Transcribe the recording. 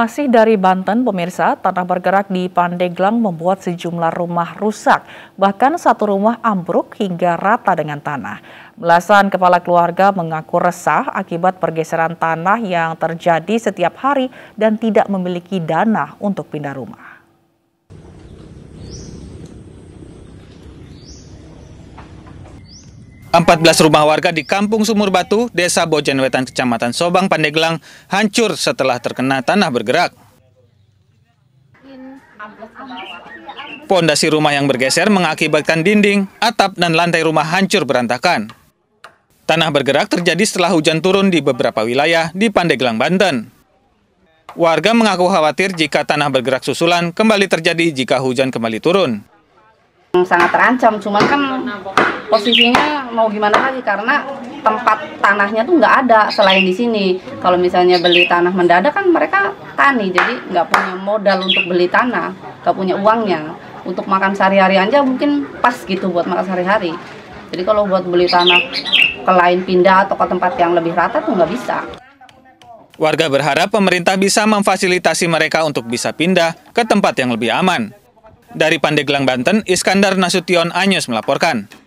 Masih dari Banten, pemirsa, tanah bergerak di Pandeglang membuat sejumlah rumah rusak, bahkan satu rumah ambruk hingga rata dengan tanah. Belasan kepala keluarga mengaku resah akibat pergeseran tanah yang terjadi setiap hari dan tidak memiliki dana untuk pindah rumah. 14 rumah warga di Kampung Sumur Batu, Desa Bojanwetan, Kecamatan Sobang, Pandeglang, hancur setelah terkena tanah bergerak. Pondasi rumah yang bergeser mengakibatkan dinding, atap, dan lantai rumah hancur berantakan. Tanah bergerak terjadi setelah hujan turun di beberapa wilayah di Pandeglang, Banten. Warga mengaku khawatir jika tanah bergerak susulan kembali terjadi jika hujan kembali turun. Sangat terancam, cuma kan posisinya mau gimana lagi karena tempat tanahnya tuh nggak ada selain di sini. Kalau misalnya beli tanah mendadak kan mereka tani, jadi nggak punya modal untuk beli tanah, nggak punya uangnya. Untuk makan sehari-hari aja mungkin pas gitu buat makan sehari-hari. Jadi kalau buat beli tanah ke lain pindah atau ke tempat yang lebih rata tuh nggak bisa. Warga berharap pemerintah bisa memfasilitasi mereka untuk bisa pindah ke tempat yang lebih aman. Dari Pandeglang, Banten, Iskandar Nasution Anyus melaporkan.